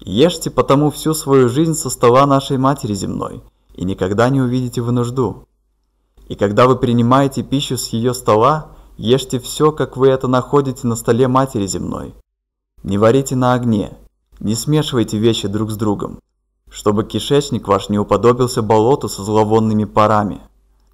Ешьте потому всю свою жизнь со стола нашей матери земной, и никогда не увидите вы нужду. И когда вы принимаете пищу с ее стола, ешьте все, как вы это находите на столе матери земной. Не варите на огне, не смешивайте вещи друг с другом, чтобы кишечник ваш не уподобился болоту со зловонными парами.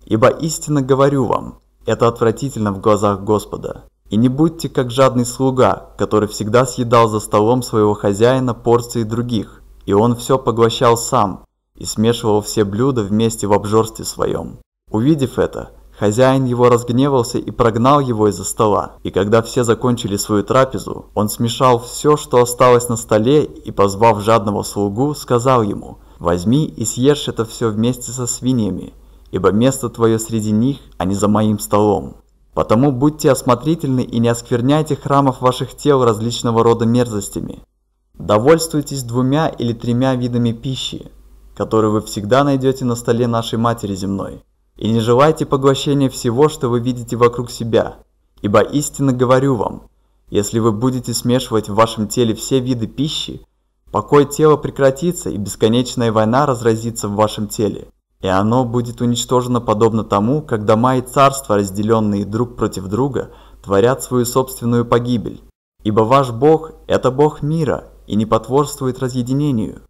Ибо истинно говорю вам, это отвратительно в глазах Господа. И не будьте как жадный слуга, который всегда съедал за столом своего хозяина порции других, и он все поглощал сам и смешивал все блюда вместе в обжорстве своем. Увидев это, хозяин его разгневался и прогнал его из-за стола, и когда все закончили свою трапезу, он смешал все, что осталось на столе, и, позвав жадного слугу, сказал ему «Возьми и съешь это все вместе со свиньями, ибо место твое среди них, а не за моим столом». Потому будьте осмотрительны и не оскверняйте храмов ваших тел различного рода мерзостями. Довольствуйтесь двумя или тремя видами пищи, которые вы всегда найдете на столе нашей Матери Земной, и не желайте поглощения всего, что вы видите вокруг себя, ибо истинно говорю вам, если вы будете смешивать в вашем теле все виды пищи, покой тела прекратится и бесконечная война разразится в вашем теле и оно будет уничтожено подобно тому, как дома и царства, разделенные друг против друга, творят свою собственную погибель. Ибо ваш Бог – это Бог мира и не потворствует разъединению.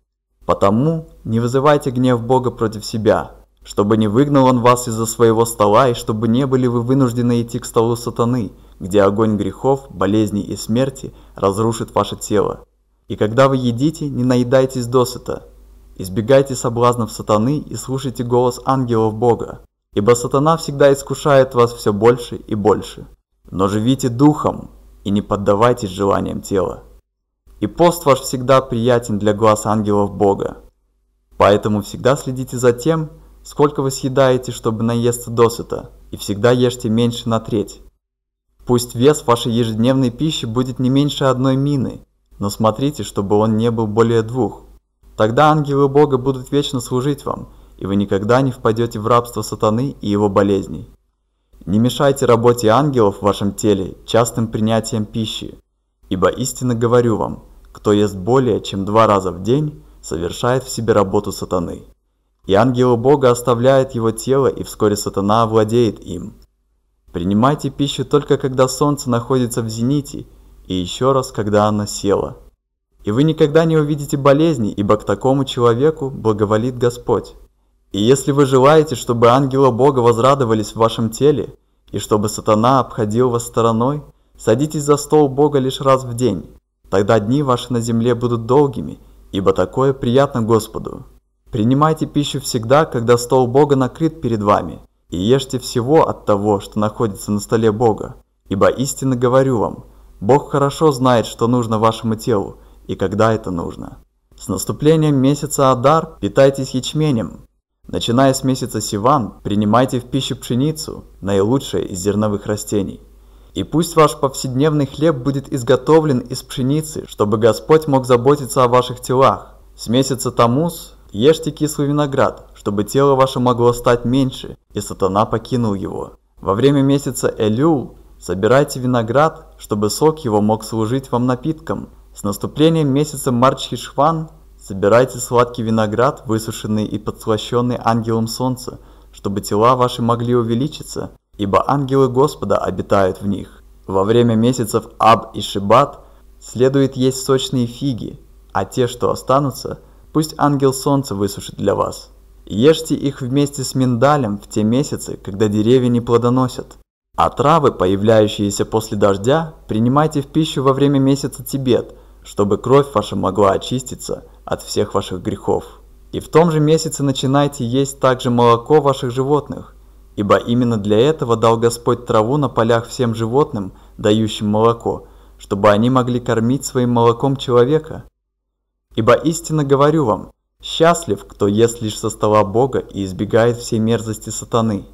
Потому не вызывайте гнев Бога против себя, чтобы не выгнал он вас из-за своего стола и чтобы не были вы вынуждены идти к столу сатаны, где огонь грехов, болезней и смерти разрушит ваше тело. И когда вы едите, не наедайтесь досыта, Избегайте соблазнов сатаны и слушайте голос ангелов Бога, ибо сатана всегда искушает вас все больше и больше. Но живите духом и не поддавайтесь желаниям тела. И пост ваш всегда приятен для глаз ангелов Бога. Поэтому всегда следите за тем, сколько вы съедаете, чтобы наесться досыта, и всегда ешьте меньше на треть. Пусть вес вашей ежедневной пищи будет не меньше одной мины, но смотрите, чтобы он не был более двух, Тогда ангелы Бога будут вечно служить вам, и вы никогда не впадете в рабство сатаны и его болезней. Не мешайте работе ангелов в вашем теле частым принятием пищи, ибо истинно говорю вам, кто ест более, чем два раза в день, совершает в себе работу сатаны. И ангелы Бога оставляют его тело, и вскоре сатана овладеет им. Принимайте пищу только когда солнце находится в зените, и еще раз, когда оно село – и вы никогда не увидите болезни, ибо к такому человеку благоволит Господь. И если вы желаете, чтобы ангелы Бога возрадовались в вашем теле, и чтобы сатана обходил вас стороной, садитесь за стол Бога лишь раз в день. Тогда дни ваши на земле будут долгими, ибо такое приятно Господу. Принимайте пищу всегда, когда стол Бога накрыт перед вами, и ешьте всего от того, что находится на столе Бога. Ибо истинно говорю вам, Бог хорошо знает, что нужно вашему телу, и когда это нужно. С наступлением месяца Адар питайтесь ячменем. Начиная с месяца Сиван, принимайте в пищу пшеницу, наилучшее из зерновых растений. И пусть ваш повседневный хлеб будет изготовлен из пшеницы, чтобы Господь мог заботиться о ваших телах. С месяца Тамус ешьте кислый виноград, чтобы тело ваше могло стать меньше, и сатана покинул его. Во время месяца Элюл собирайте виноград, чтобы сок его мог служить вам напитком, с наступлением месяца Марчхи Шван собирайте сладкий виноград, высушенный и подслащенный ангелом солнца, чтобы тела ваши могли увеличиться, ибо ангелы Господа обитают в них. Во время месяцев Аб и Шибат следует есть сочные фиги, а те, что останутся, пусть ангел солнца высушит для вас. Ешьте их вместе с миндалем в те месяцы, когда деревья не плодоносят. А травы, появляющиеся после дождя, принимайте в пищу во время месяца Тибет – чтобы кровь ваша могла очиститься от всех ваших грехов. И в том же месяце начинайте есть также молоко ваших животных, ибо именно для этого дал Господь траву на полях всем животным, дающим молоко, чтобы они могли кормить своим молоком человека. Ибо истинно говорю вам, счастлив, кто ест лишь со стола Бога и избегает всей мерзости сатаны.